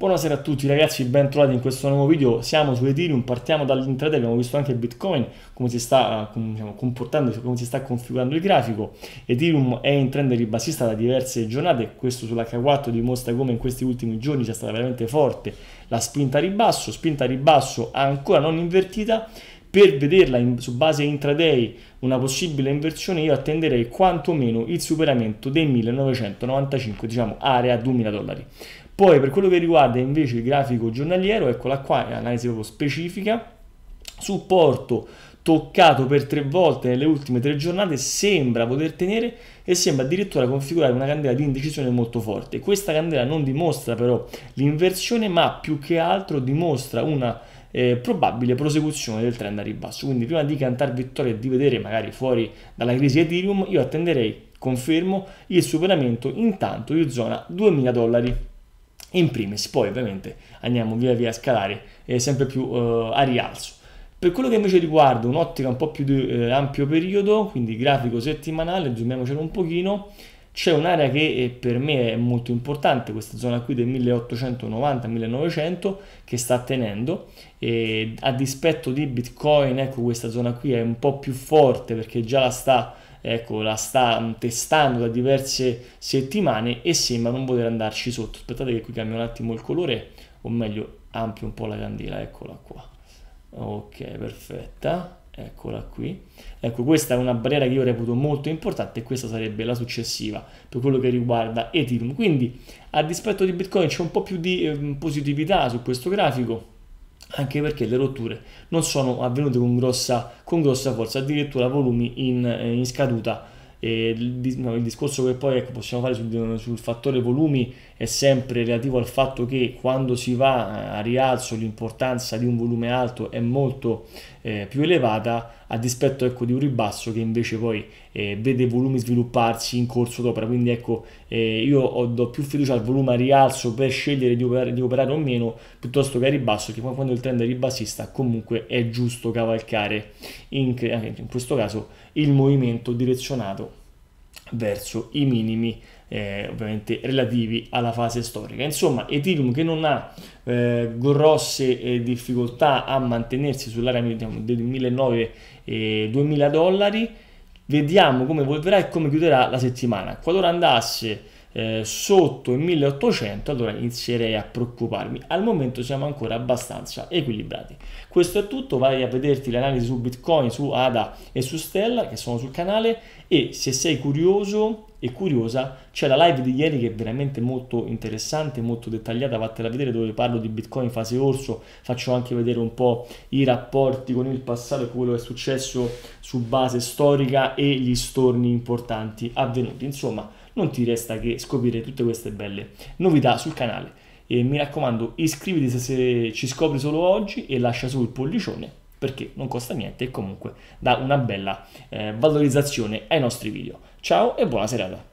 Buonasera a tutti ragazzi, ben trovati in questo nuovo video. Siamo su Ethereum, partiamo dall'intraday, abbiamo visto anche Bitcoin, come si sta eh, diciamo, comportando, come si sta configurando il grafico. Ethereum è in trend ribassista da diverse giornate, questo sull'H4 dimostra come in questi ultimi giorni sia stata veramente forte la spinta a ribasso, spinta a ribasso ancora non invertita, per vederla in, su base intraday una possibile inversione io attenderei quantomeno il superamento dei 1995 diciamo area 2000 dollari poi per quello che riguarda invece il grafico giornaliero, eccola qua, è un'analisi proprio specifica, supporto toccato per tre volte nelle ultime tre giornate sembra poter tenere e sembra addirittura configurare una candela di indecisione molto forte. Questa candela non dimostra però l'inversione ma più che altro dimostra una eh, probabile prosecuzione del trend a ribasso. Quindi prima di cantare vittoria e di vedere magari fuori dalla crisi Ethereum io attenderei, confermo, il superamento intanto di zona 2000 dollari in primis. Poi ovviamente andiamo via via a scalare eh, sempre più eh, a rialzo. Per quello che invece riguarda un'ottica un po' più di eh, ampio periodo, quindi grafico settimanale, zoomiamocelo un pochino, c'è un'area che eh, per me è molto importante, questa zona qui del 1890-1900 che sta tenendo, a dispetto di Bitcoin, ecco questa zona qui è un po' più forte perché già la sta ecco, la sta testando da diverse settimane e sembra non poter andarci sotto. Aspettate che qui cambia un attimo il colore, o meglio ampio un po' la candela, eccola qua. Ok, perfetta eccola qui. Ecco, questa è una barriera che io reputo molto importante e questa sarebbe la successiva per quello che riguarda Ethereum. Quindi, a dispetto di Bitcoin c'è un po' più di eh, positività su questo grafico anche perché le rotture non sono avvenute con grossa, con grossa forza, addirittura volumi in, eh, in scaduta. Il, no, il, discorso che poi ecco, possiamo fare sul, sul, fattore volumi è sempre relativo al fatto che quando si va eh, a rialzo l'importanza di un volume alto è molto eh, più elevata a dispetto ecco, di un ribasso che invece poi eh, vede i volumi svilupparsi in corso d'opera, quindi ecco eh, io do più fiducia al volume a rialzo per scegliere di operare, di operare o meno piuttosto che a ribasso, che quando il trend è ribassista comunque è giusto cavalcare in, in questo caso il movimento direzionato verso i minimi eh, ovviamente relativi alla fase storica. Insomma, Ethereum che non ha eh, grosse eh, difficoltà a mantenersi sull'area diciamo, dei 1.900-2.000 dollari, vediamo come evolverà e come chiuderà la settimana. Qualora andasse eh, sotto il 1800 allora inizierei a preoccuparmi al momento siamo ancora abbastanza equilibrati questo è tutto vai a vederti l'analisi su bitcoin su ada e su stella che sono sul canale e se sei curioso e curiosa c'è la live di ieri che è veramente molto interessante molto dettagliata vattela vedere dove parlo di bitcoin fase orso faccio anche vedere un po' i rapporti con il passato quello che è successo su base storica e gli storni importanti avvenuti insomma non ti resta che scoprire tutte queste belle novità sul canale. E mi raccomando iscriviti se ci scopri solo oggi e lascia su il pollicione perché non costa niente e comunque dà una bella eh, valorizzazione ai nostri video. Ciao e buona serata!